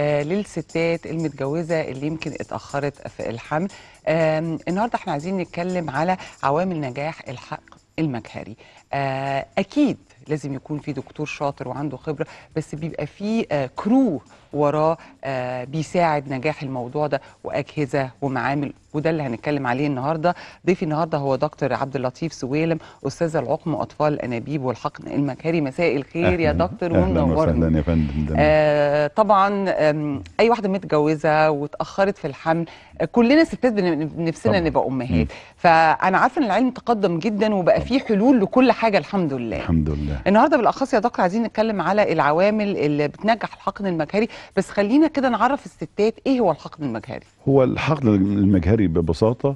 آه، للستات المتجوزه اللي يمكن اتاخرت في الحمل النهارده احنا عايزين نتكلم على عوامل نجاح الحق المجهري آه، اكيد لازم يكون في دكتور شاطر وعنده خبره بس بيبقى في كرو آه، وراه آه، بيساعد نجاح الموضوع ده واجهزه ومعامل وده اللي هنتكلم عليه النهارده ضيفي النهارده هو دكتور عبد اللطيف سويلم استاذ العقم اطفال الانابيب والحقن المكاري مساء الخير يا دكتور ومنورنا آه، طبعا اي واحده متجوزه واتاخرت في الحمل كلنا ستات نفسنا نبقى امهات فانا عارفه ان العلم تقدم جدا وبقى فيه حلول لكل حاجه الحمد لله الحمد لله إيه. النهارده بالاخص يا دكتور عايزين نتكلم على العوامل اللي بتنجح الحقن المجهري بس خلينا كده نعرف الستات ايه هو الحقن المجهري هو الحقن المجهري ببساطه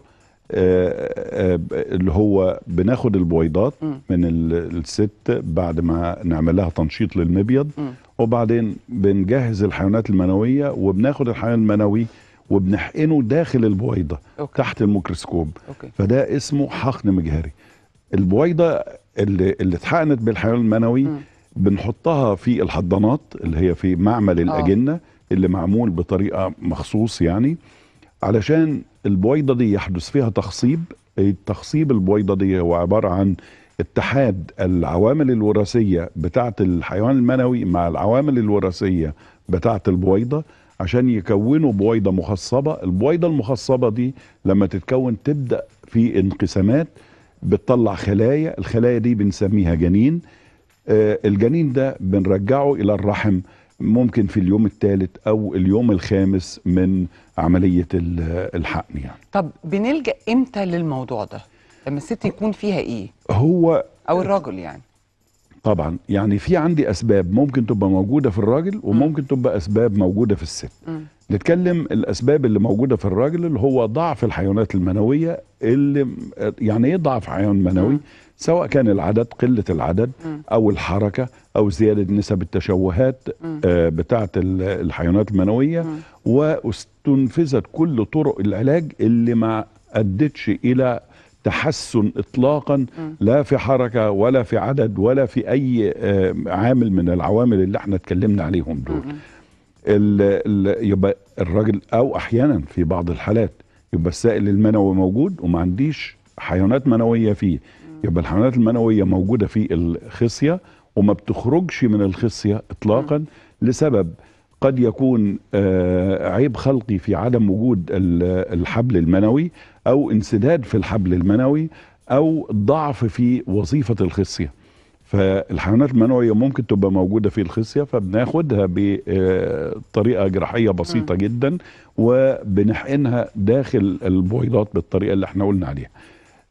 آه، آه، اللي هو بناخد البويضات من الست بعد ما نعمل لها تنشيط للمبيض وبعدين بنجهز الحيوانات المنويه وبناخد الحيوان المنوي وبنحقنه داخل البويضه أوكي. تحت الميكروسكوب أوكي. فده اسمه حقن مجهري البويضه اللي اللي اتحقنت بالحيوان المنوي بنحطها في الحضانات اللي هي في معمل آه. الاجنه اللي معمول بطريقه مخصوص يعني علشان البويضه دي يحدث فيها تخصيب التخصيب البويضه دي هو عباره عن اتحاد العوامل الوراثيه بتاعه الحيوان المنوي مع العوامل الوراثيه بتاعه البويضه عشان يكونوا بويضه مخصبه البويضه المخصبه دي لما تتكون تبدا في انقسامات بتطلع خلايا الخلايا دي بنسميها جنين آه، الجنين ده بنرجعه الى الرحم ممكن في اليوم الثالث او اليوم الخامس من عمليه الحقن يعني طب بنلجا امتى للموضوع ده لما الست يكون فيها ايه هو او الراجل يعني طبعا يعني في عندي اسباب ممكن تبقى موجوده في الراجل وممكن تبقى اسباب موجوده في الست م. نتكلم الاسباب اللي موجوده في الراجل اللي هو ضعف الحيوانات المنويه اللي يعني ايه ضعف حيوان منوي؟ سواء كان العدد قله العدد او الحركه او زياده نسب التشوهات آه، بتاعه الحيوانات المنويه واستنفذت كل طرق العلاج اللي ما ادتش الى تحسن اطلاقا لا في حركه ولا في عدد ولا في اي آه، عامل من العوامل اللي احنا اتكلمنا عليهم دول ال ال يبقى الراجل او احيانا في بعض الحالات يبقى السائل المنوي موجود وما عنديش حيوانات منويه فيه يبقى الحيوانات المنويه موجوده في الخصيه وما بتخرجش من الخصيه اطلاقا لسبب قد يكون آه، عيب خلقي في عدم وجود الحبل المنوي او انسداد في الحبل المنوي او ضعف في وظيفه الخصيه فالحيوانات المنوية ممكن تبقى موجودة في الخصية فبناخدها بطريقة جراحية بسيطة م. جدا وبنحقنها داخل البويضات بالطريقة اللي احنا قلنا عليها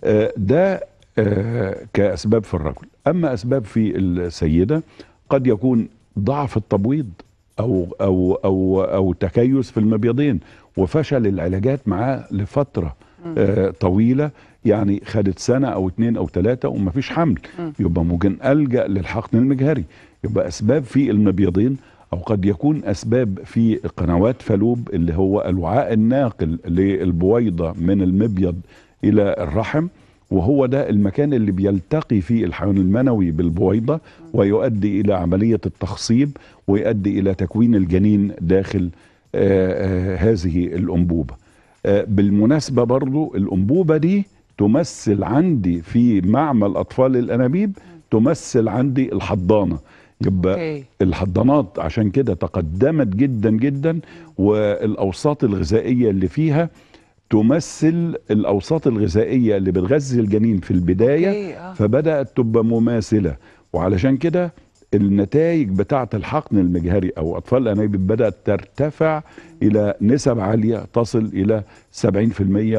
آه، ده آه، كأسباب في الرجل أما أسباب في السيدة قد يكون ضعف التبويض أو, أو, أو, أو تكيس في المبيضين وفشل العلاجات معاه لفترة آه، طويلة يعني خدت سنه او اتنين او ثلاثه وما فيش حمل يبقى ممكن الجا للحقن المجهري يبقى اسباب في المبيضين او قد يكون اسباب في قنوات فالوب اللي هو الوعاء الناقل للبويضه من المبيض الى الرحم وهو ده المكان اللي بيلتقي فيه الحيوان المنوي بالبويضة ويؤدي إلى عملية التخصيب ويؤدي إلى تكوين الجنين داخل آآ آه، آآ آه، هذه الأنبوبة آه، بالمناسبة برضو الأنبوبة دي تمثل عندي في معمل اطفال الانابيب تمثل عندي الحضانه يبقى أوكي. الحضانات عشان كده تقدمت جدا جدا والاوساط الغذائيه اللي فيها تمثل الاوساط الغذائيه اللي بتغذي الجنين في البدايه آه. فبدات تبقى مماثله وعلشان كده النتائج بتاعة الحقن المجهري أو أطفال الأنابيب بدأت ترتفع إلى نسب عالية تصل إلى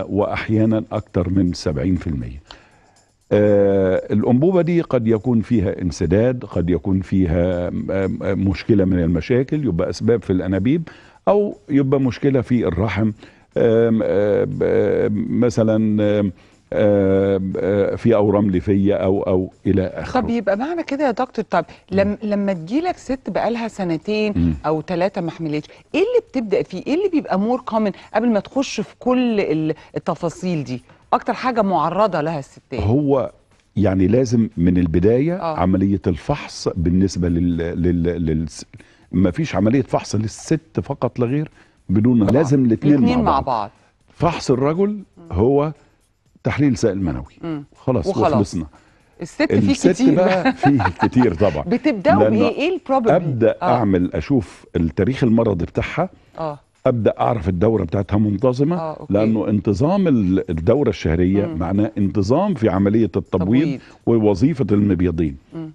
70% وأحيانا أكثر من 70% آه الأنبوبة دي قد يكون فيها انسداد قد يكون فيها آه، آه، مشكلة من المشاكل يبقى أسباب في الأنابيب أو يبقى مشكلة في الرحم آه آه مثلا في اورام ليفيه او او الى اخره طب يبقى معنى كده يا دكتور طب لم لما تجيلك ست بقالها سنتين م. او ثلاثه ما حملتش ايه اللي بتبدا فيه ايه اللي بيبقى مور كومن قبل ما تخش في كل التفاصيل دي اكتر حاجه معرضه لها الستات هو يعني لازم من البدايه أوه. عمليه الفحص بالنسبه لل, لل... لل... ما فيش عمليه فحص للست فقط لا غير بدون آه. لازم الاثنين مع, مع بعض. بعض فحص الرجل هو تحليل سائل منوي خلاص وخلاص. وخلصنا الست فيه الست كتير بقى فيه كتير طبعا بتبداوا بايه ايه البروبلم ابدا آه. اعمل اشوف التاريخ المرضي بتاعها اه ابدا اعرف الدوره بتاعتها منتظمه آه، أوكي. لانه انتظام الدوره الشهريه مم. معناه انتظام في عمليه التبويض ووظيفه المبيضين مم.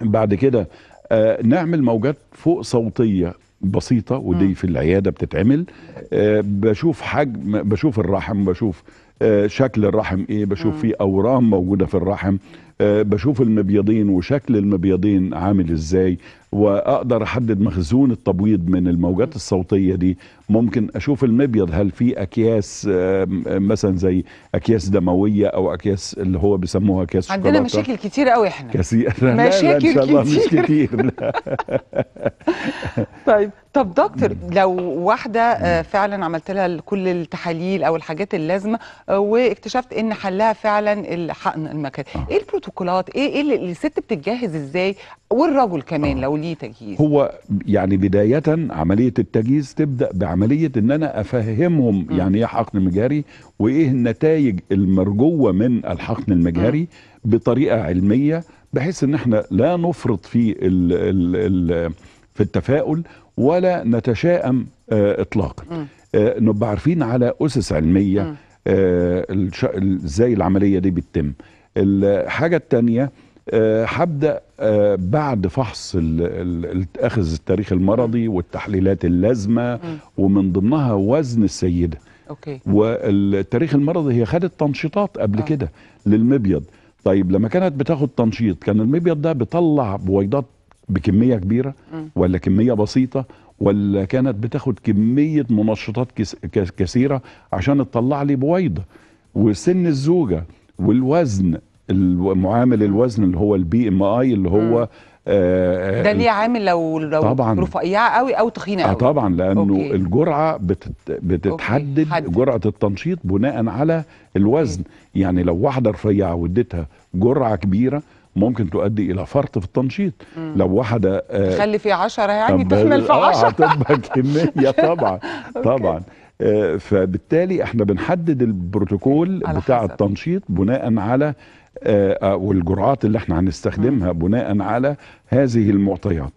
بعد كده آه نعمل موجات فوق صوتيه بسيطه ودي مم. في العياده بتتعمل آه بشوف حجم بشوف الرحم بشوف آه، شكل الرحم ايه بشوف في اورام موجوده في الرحم آه، بشوف المبيضين وشكل المبيضين عامل ازاي واقدر احدد مخزون التبويض من الموجات الصوتيه دي ممكن اشوف المبيض هل في اكياس آه، مثلا زي اكياس دمويه او اكياس اللي هو بيسموها اكياس عندنا مشاكل كتير قوي احنا كثير مشاكل لا لا مش كتير طيب طب دكتور لو واحده آه، فعلا عملت لها كل التحاليل او الحاجات اللازمه واكتشفت ان حلها فعلا الحقن المكان ايه البروتوكول البروتوكولات ايه ايه اللي الست بتتجهز ازاي والرجل كمان آه. لو ليه تجهيز هو يعني بدايه عمليه التجهيز تبدا بعمليه ان انا افهمهم م. يعني ايه حقن مجهري وايه النتائج المرجوه من الحقن المجهري م. بطريقه علميه بحيث ان احنا لا نفرط في الـ الـ الـ في التفاؤل ولا نتشائم آه، اطلاقا آه، نبقى عارفين على اسس علميه ازاي العمليه دي بتتم الحاجة التانية آه، هبدا آه، بعد فحص اخذ التاريخ المرضي والتحليلات اللازمه ومن ضمنها وزن السيده اوكي والتاريخ المرضي هي خدت تنشيطات قبل آه. كده للمبيض طيب لما كانت بتاخد تنشيط كان المبيض ده بيطلع بويضات بكميه كبيره ولا كميه بسيطه ولا كانت بتاخد كميه منشطات كثيره عشان تطلع لي بويضه وسن الزوجه والوزن معامل الوزن اللي هو البي ام اي اللي هو آه ده ليه عامل لو لو طبعا رفيعه قوي او تخينه آه، قوي آه طبعا لانه أوكي. الجرعه بتت بتتحدد أوكي. جرعه التنشيط بناء على الوزن أوكي. يعني لو واحده رفيعه واديتها جرعه كبيره ممكن تؤدي الى فرط في التنشيط مم. لو واحده آه خلي في 10 يعني تحمل في 10 آه كميه طبعا طبعا آه، فبالتالي احنا بنحدد البروتوكول بتاع حسب. التنشيط بناء على آه، آه، والجرعات اللي احنا هنستخدمها بناء على هذه المعطيات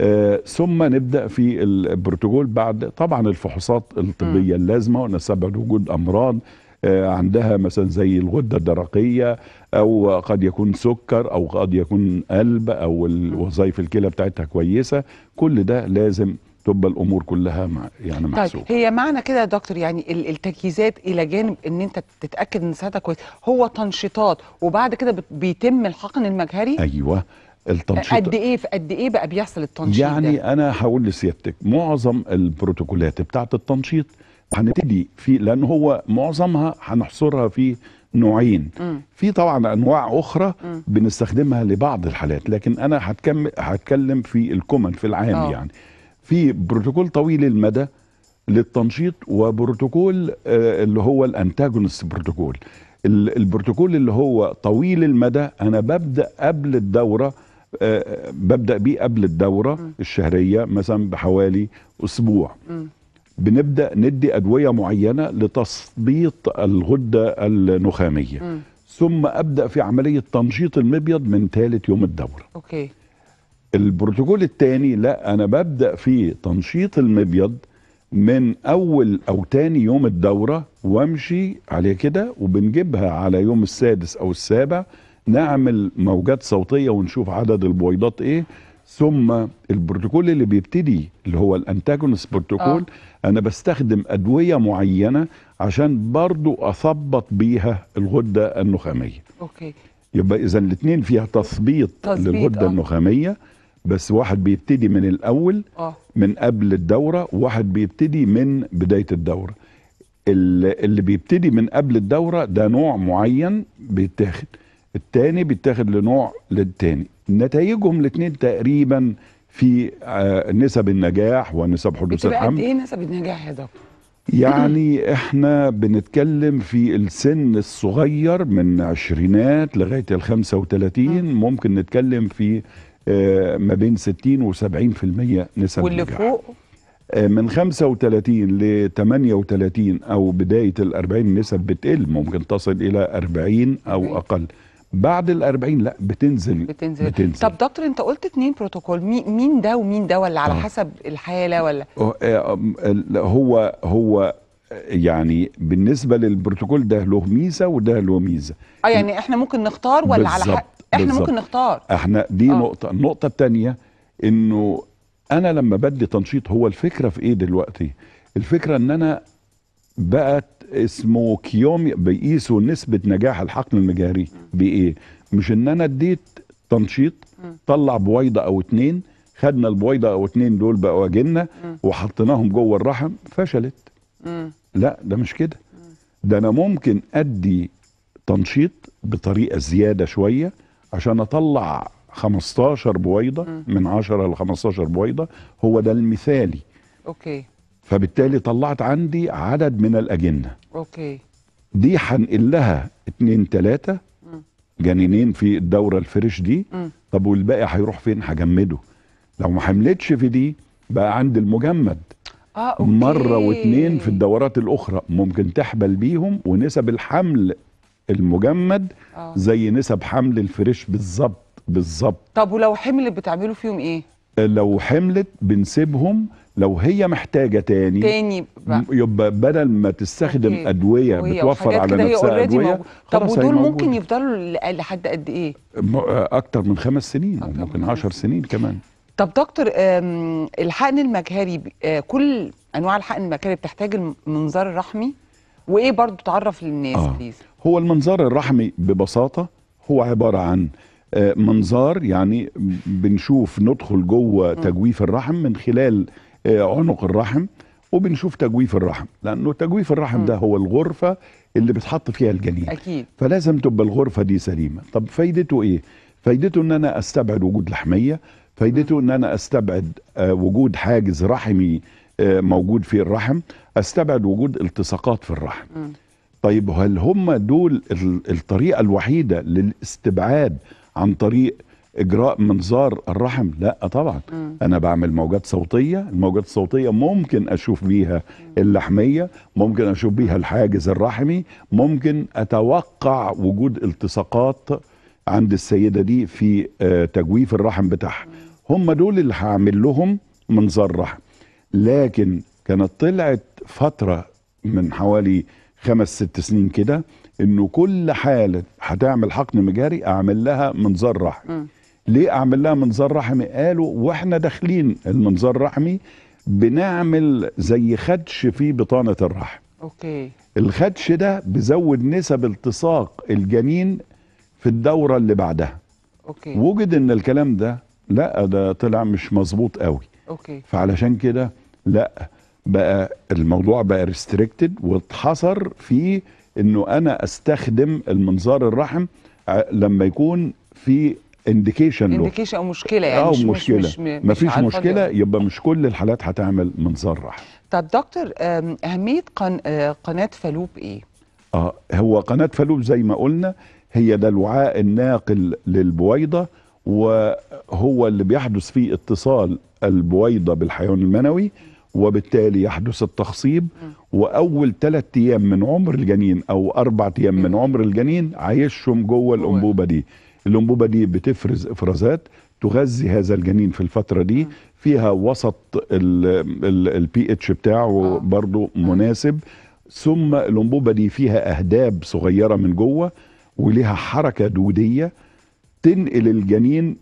آه ثم نبدا في البروتوكول بعد طبعا الفحوصات الطبيه اللازمه ونسبب وجود امراض آه عندها مثلا زي الغده الدرقيه او قد يكون سكر او قد يكون قلب او وظائف الكلى بتاعتها كويسه كل ده لازم تبقى الامور كلها مع يعني طيب، محسوبه طيب هي معنى كده يا دكتور يعني التجهيزات الى جانب ان انت تتاكد ان صحتك كويس هو تنشيطات وبعد كده بيتم الحقن المجهري ايوه التنشيط قد ايه في قد ايه بقى بيحصل التنشيط يعني ده؟ انا هقول لسيادتك معظم البروتوكولات بتاعه التنشيط هنبتدي في لان هو معظمها هنحصرها في نوعين في طبعا انواع اخرى بنستخدمها لبعض الحالات لكن انا هتكمل هتكلم في الكومن في العام أوه. يعني في بروتوكول طويل المدى للتنشيط وبروتوكول آه، اللي هو الانتاجونست بروتوكول البروتوكول اللي هو طويل المدى انا ببدا قبل الدوره آه، ببدا بيه قبل الدوره م. الشهريه مثلا بحوالي اسبوع م. بنبدا ندي ادويه معينه لتثبيط الغده النخاميه م. ثم ابدا في عمليه تنشيط المبيض من ثالث يوم الدوره اوكي البروتوكول الثاني لا انا ببدا في تنشيط المبيض من اول او تاني يوم الدوره وامشي عليه كده وبنجيبها على يوم السادس او السابع نعمل موجات صوتيه ونشوف عدد البويضات ايه ثم البروتوكول اللي بيبتدي اللي هو الانتاجونس بروتوكول آه. انا بستخدم ادويه معينه عشان برضو اثبط بيها الغده النخاميه اوكي يبقى اذا الاثنين فيها تثبيط, تثبيط للغده آه. النخاميه بس واحد بيبتدي من الاول أوه. من قبل الدوره وواحد بيبتدي من بدايه الدوره اللي بيبتدي من قبل الدوره ده نوع معين بيتاخد الثاني بيتاخد لنوع للثاني نتائجهم الاثنين تقريبا في آه، نسب النجاح ونسب حدوث الحمل ايه نسب النجاح يا دكتور يعني احنا بنتكلم في السن الصغير من عشرينات لغايه ال 35 آه. ممكن نتكلم في آه، ما بين 60 و70% نسب واللي نجاح. فوق آه، من 35 ل 38 او بدايه ال 40 النسب بتقل ممكن تصل الى 40 او اقل بعد ال 40 لا بتنزل بتنزل, بتنزل. طب دكتور انت قلت اثنين بروتوكول مين ده ومين ده ولا على آه. حسب الحاله ولا آه، هو هو يعني بالنسبه للبروتوكول ده له ميزه وده له ميزه اه يعني احنا ممكن نختار ولا بالزبط. على حق احنا بالزبط. ممكن نختار احنا دي آه. نقطه النقطه الثانيه انه انا لما بدي تنشيط هو الفكره في ايه دلوقتي الفكره ان انا بقت اسمه كيوم بيقيسوا نسبه نجاح الحقن المجاري بايه مش ان انا اديت تنشيط طلع بويضه او اتنين خدنا البويضه او اتنين دول بقوا جنة وحطيناهم جوه الرحم فشلت لا ده مش كده ده انا ممكن ادي تنشيط بطريقه زياده شويه عشان اطلع 15 بويضه م. من 10 ل 15 بويضه هو ده المثالي اوكي فبالتالي طلعت عندي عدد من الاجنه اوكي دي هنقلها اتنين تلاته جنينين في الدوره الفريش دي م. طب والباقي هيروح فين هجمده لو ما حملتش في دي بقى عند المجمد آه، أوكي. مره واتنين في الدورات الاخرى ممكن تحبل بيهم ونسب الحمل المجمد أوه. زي نسب حمل الفريش بالظبط بالظبط طب ولو حملت بتعملوا فيهم ايه لو حملت بنسيبهم لو هي محتاجه تاني تاني بقى. يبقى بدل ما تستخدم أوكي. ادويه بتوفر على نفسها ادويه طب ودول ممكن يفضلوا لحد قد ايه اكتر من خمس سنين ممكن 10 سنين كمان طب دكتور الحقن المجهري آه، كل انواع الحقن المجهري بتحتاج المنظار الرحمي وايه برضو تعرف للناس آه. بليز هو المنظار الرحمي ببساطة هو عبارة عن آه، منظار يعني بنشوف ندخل جوه تجويف الرحم من خلال آه، عنق الرحم وبنشوف تجويف الرحم لانه تجويف الرحم ده هو الغرفه اللي بتحط فيها الجنين اكيد فلازم تبقى الغرفه دي سليمه طب فايدته ايه فايدته ان انا استبعد وجود لحميه فايدته ان انا استبعد آه، وجود حاجز رحمي موجود في الرحم استبعد وجود التصاقات في الرحم طيب هل هم دول الطريقه الوحيده للاستبعاد عن طريق اجراء منظار الرحم لا طبعا م. انا بعمل موجات صوتيه الموجات الصوتيه ممكن اشوف بيها اللحميه ممكن اشوف بيها الحاجز الرحمي ممكن اتوقع وجود التصاقات عند السيده دي في آه، تجويف الرحم بتاعها هم دول اللي هعمل لهم منظار رحم لكن كانت طلعت فتره من حوالي خمس ست سنين كده انه كل حاله هتعمل حقن مجاري اعمل لها منظار رحمي م. ليه اعمل لها منظار رحمي قالوا واحنا داخلين المنظار الرحمي بنعمل زي خدش في بطانه الرحم اوكي الخدش ده بيزود نسب التصاق الجنين في الدوره اللي بعدها اوكي وجد ان الكلام ده لا ده طلع مش مظبوط قوي اوكي فعلشان كده لا بقى الموضوع بقى ريستريكتد واتحصر في انه انا استخدم المنظار الرحم آه، لما يكون في انديكيشن له انديكيشن او مشكله يعني أو مش مشكله مش مش مفيش مشكله يبقى مش كل الحالات هتعمل منظار رحم طب دكتور اهميه قن... آه، قناه فالوب ايه؟ اه هو قناه فالوب زي ما قلنا هي ده الوعاء الناقل للبويضه وهو اللي بيحدث فيه اتصال البويضه بالحيوان المنوي وبالتالي يحدث التخصيب واول ثلاث ايام من عمر الجنين او اربع ايام من عمر الجنين عايشهم جوه الانبوبه دي الانبوبه دي بتفرز افرازات تغذي هذا الجنين في الفتره دي فيها وسط البي اتش بتاعه آه. برضه مناسب ثم الانبوبه دي فيها اهداب صغيره من جوه وليها حركه دوديه تنقل الجنين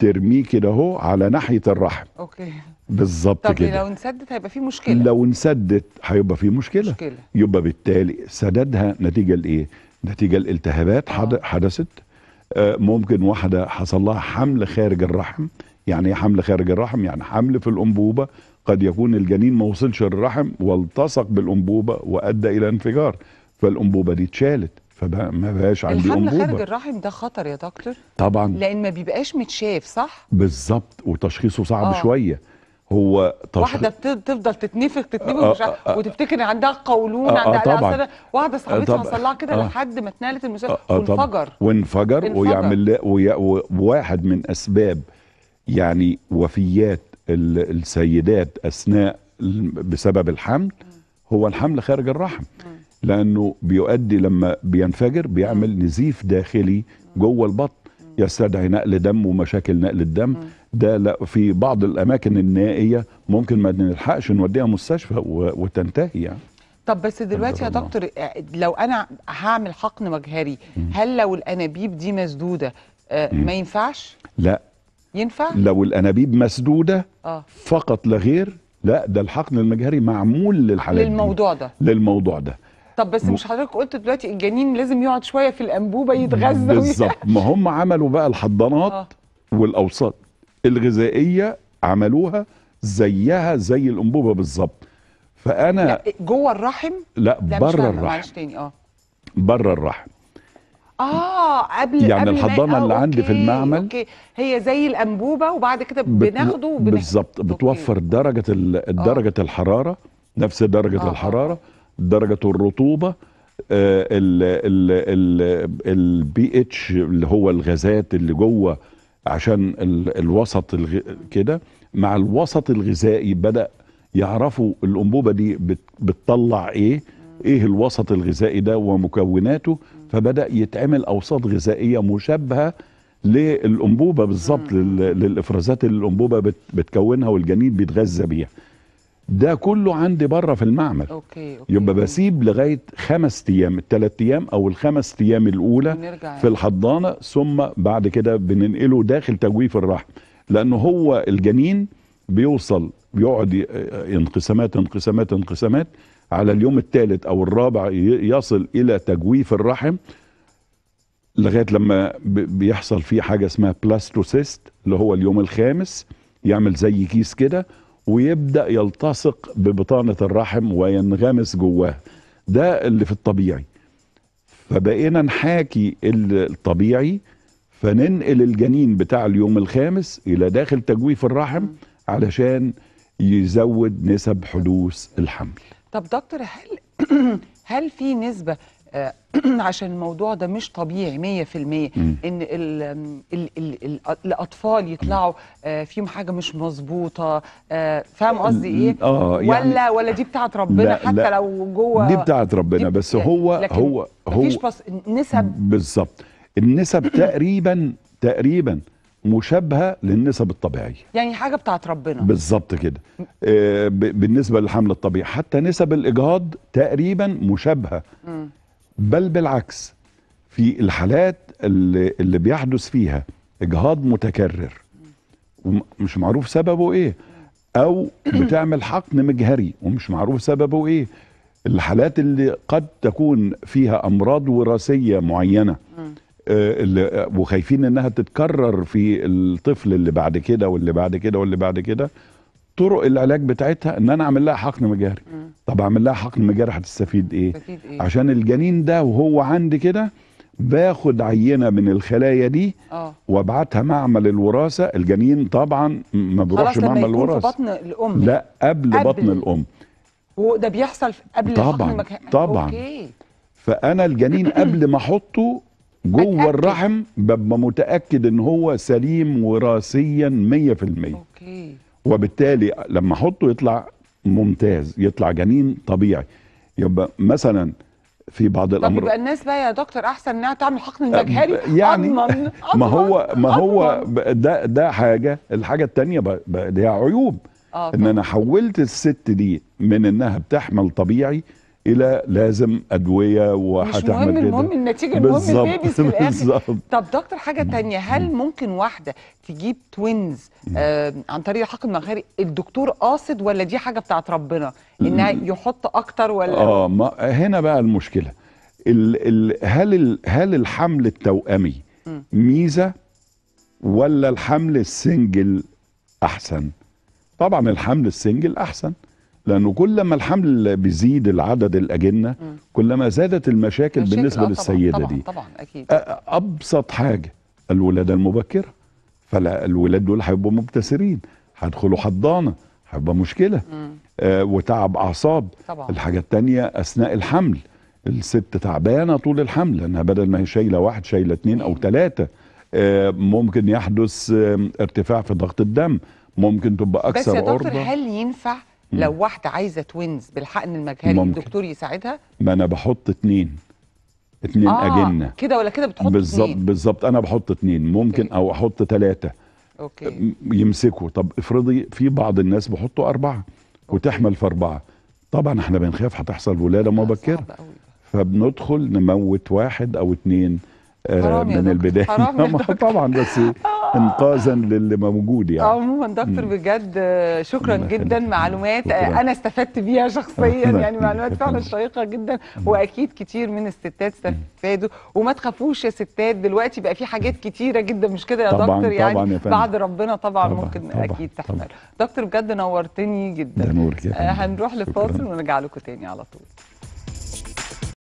ترميه كده اهو على ناحيه الرحم اوكي بالظبط كده طب لو انسدت هيبقى في مشكله لو انسدت هيبقى في مشكله, مشكلة. يبقى بالتالي سددها نتيجه لايه نتيجه الالتهابات آه. حدثت آه، ممكن واحده حصل لها حمل خارج الرحم يعني ايه حمل خارج الرحم يعني حمل في الانبوبه قد يكون الجنين ما وصلش الرحم والتصق بالانبوبه وادى الى انفجار فالانبوبه دي اتشالت فما ما بقاش عندي الحمل خارج الرحم ده خطر يا دكتور طبعا لان ما بيبقاش متشاف صح بالظبط وتشخيصه صعب آه. شويه هو تشخ... واحده بتفضل تتنفخ تتنفخ آه آه آه وتفتكر عندها قولون آه, آه، عندها طبعا واحده آه صلعها كده آه. لحد ما اتنقلت المسافه آه، وانفجر وانفجر ويعمل وواحد من اسباب يعني وفيات السيدات اثناء بسبب الحمل هو الحمل خارج الرحم م. لانه بيؤدي لما بينفجر بيعمل نزيف داخلي جوه البطن يستدعي نقل دم ومشاكل نقل الدم ده لا في بعض الاماكن النائيه ممكن ما نلحقش نوديها مستشفى وتنتهي يعني طب بس دلوقتي يا دكتور آه، لو انا هعمل حقن مجهري هل لو الانابيب دي مسدوده آه، ما ينفعش لا ينفع لو الانابيب مسدوده آه. فقط فقط لغير لا ده الحقن المجهري معمول للحالات للموضوع ده للموضوع ده طب بس مش حضرتك قلت دلوقتي الجنين لازم يقعد شويه في الانبوبه يتغذى بالظبط ما هم عملوا بقى الحضانات آه. والاوساط الغذائيه عملوها زيها زي الانبوبه بالظبط فانا لا جوه الرحم لا, لا بره الرحم تاني اه بره الرحم اه قبل يعني قبل الحضانه آه اللي عندي في المعمل اوكي هي زي الانبوبه وبعد كده بناخده وبناخده بالظبط بتوفر درجه آه. درجه آه. الحراره نفس درجه آه. آه، الحراره آه. درجه الرطوبه آه، البي اتش اللي هو الغازات اللي جوه عشان الوسط الغ... كده مع الوسط الغذائي بدا يعرفوا الانبوبه دي بتطلع ايه ايه الوسط الغذائي ده ومكوناته فبدا يتعمل اوساط غذائيه مشابهه للانبوبه بالظبط للافرازات اللي الانبوبه بتكونها والجنين بيتغذى بيها ده كله عندي بره في المعمل أوكي. أوكي. يبقى بسيب لغايه خمس ايام الثلاث ايام او الخمس ايام الاولى في الحضانه ثم بعد كده بننقله داخل تجويف الرحم لانه هو الجنين بيوصل بيقعد انقسامات انقسامات انقسامات على اليوم الثالث او الرابع يصل الى تجويف الرحم لغايه لما بيحصل فيه حاجه اسمها بلاستوسيست اللي هو اليوم الخامس يعمل زي كيس كده ويبدا يلتصق ببطانه الرحم وينغمس جواها ده اللي في الطبيعي فبقينا نحاكي الطبيعي فننقل الجنين بتاع اليوم الخامس الى داخل تجويف الرحم علشان يزود نسب حدوث الحمل طب دكتور هل هل في نسبه آه، عشان الموضوع ده مش طبيعي 100% ان الـ الـ الـ الاطفال يطلعوا آه، فيهم حاجه مش مظبوطه آه، فاهم قصدي ايه آه يعني ولا ولا دي بتاعه ربنا لا حتى لا لو جوه دي بتاعه ربنا دي بس يعني هو هو هو مفيش بس نسب بالظبط النسب تقريبا تقريبا مشابهه للنسب الطبيعيه يعني حاجه بتاعت ربنا بالظبط كده آه بالنسبه للحمل الطبيعي حتى نسب الاجهاض تقريبا مشابهه بل بالعكس في الحالات اللي, اللي بيحدث فيها اجهاض متكرر ومش معروف سببه ايه او بتعمل حقن مجهري ومش معروف سببه ايه الحالات اللي قد تكون فيها امراض وراثيه معينه آه، وخايفين انها تتكرر في الطفل اللي بعد كده واللي بعد كده واللي بعد كده طرق العلاج بتاعتها ان انا اعمل لها حقن مجاري طب اعمل لها حقن مجاري هتستفيد إيه؟, ايه عشان الجنين ده وهو عندي كده باخد عينه من الخلايا دي اه وابعتها معمل الوراثه الجنين طبعا ما بيروحش معمل الوراثه في بطن الام لا قبل, قبل بطن الام وده بيحصل قبل طبعا مك... طبعا أوكي. فانا الجنين قبل ما احطه جوه الرحم ببقى متاكد ان هو سليم وراثيا 100% اوكي وبالتالي لما احطه يطلع ممتاز يطلع جنين طبيعي يبقى مثلا في بعض الامر طب يبقى الناس بقى يا دكتور احسن انها تعمل حقن مجهري يعني أضمن ما هو ما هو ده ده حاجه الحاجه الثانيه ليها عيوب آه ان انا حولت الست دي من انها بتحمل طبيعي الى لازم ادويه وهتعمل مش مهم المهم النتيجه المهم البيبيز في الاخر طب دكتور حاجه تانية هل ممكن واحده تجيب توينز آه عن طريق الحقن المغناطيسي الدكتور قاصد ولا دي حاجه بتاعت ربنا انها يحط اكتر ولا اه ما هنا بقى المشكله الـ الـ هل الـ هل الحمل التوأمي ميزه ولا الحمل السنجل احسن طبعا الحمل السنجل احسن لانه كل ما الحمل بيزيد العدد الاجنه كلما زادت المشاكل بالنسبه آه، طبعًا للسيده طبعًا دي طبعا اكيد ابسط حاجه الولاده المبكره فالولاد دول هيبقوا مبتسرين هيدخلوا حضانه هيبقى مشكله آه وتعب اعصاب طبعا. الحاجه الثانيه اثناء الحمل الست تعبانه طول الحمل لانها بدل ما هي شايله واحد شايله اثنين او ثلاثه آه ممكن يحدث آه ارتفاع في ضغط الدم ممكن تبقى اكثر بس يا دكتور هل ينفع لو واحده عايزه توينز بالحقن المجهري ممكن. الدكتور يساعدها ما انا بحط اتنين اتنين آه اجنه كده ولا كده بتحط بالظبط بالظبط انا بحط اتنين ممكن او احط ثلاثه اوكي يمسكوا طب افرضي في بعض الناس بحطوا اربعه أوكي. وتحمل في اربعه طبعا احنا بنخاف هتحصل ولاده مبكره آه، فبندخل نموت واحد او اتنين من البدايه حرام طبعا بس انقاذا للي موجود يعني عموما دكتور بجد شكرا جدا معلومات شكرا. انا استفدت بيها شخصيا يعني معلومات فعلا شيقه جدا واكيد كتير من الستات استفادوا وما تخافوش يا ستات دلوقتي بقى في حاجات كتيره جدا مش كده يا دكتور يعني طبعا يا بعد ربنا طبعا, طبعا ممكن طبعا اكيد تحمل دكتور بجد نورتني جدا آه، هنروح لفاصل ونرجع لكم تاني على طول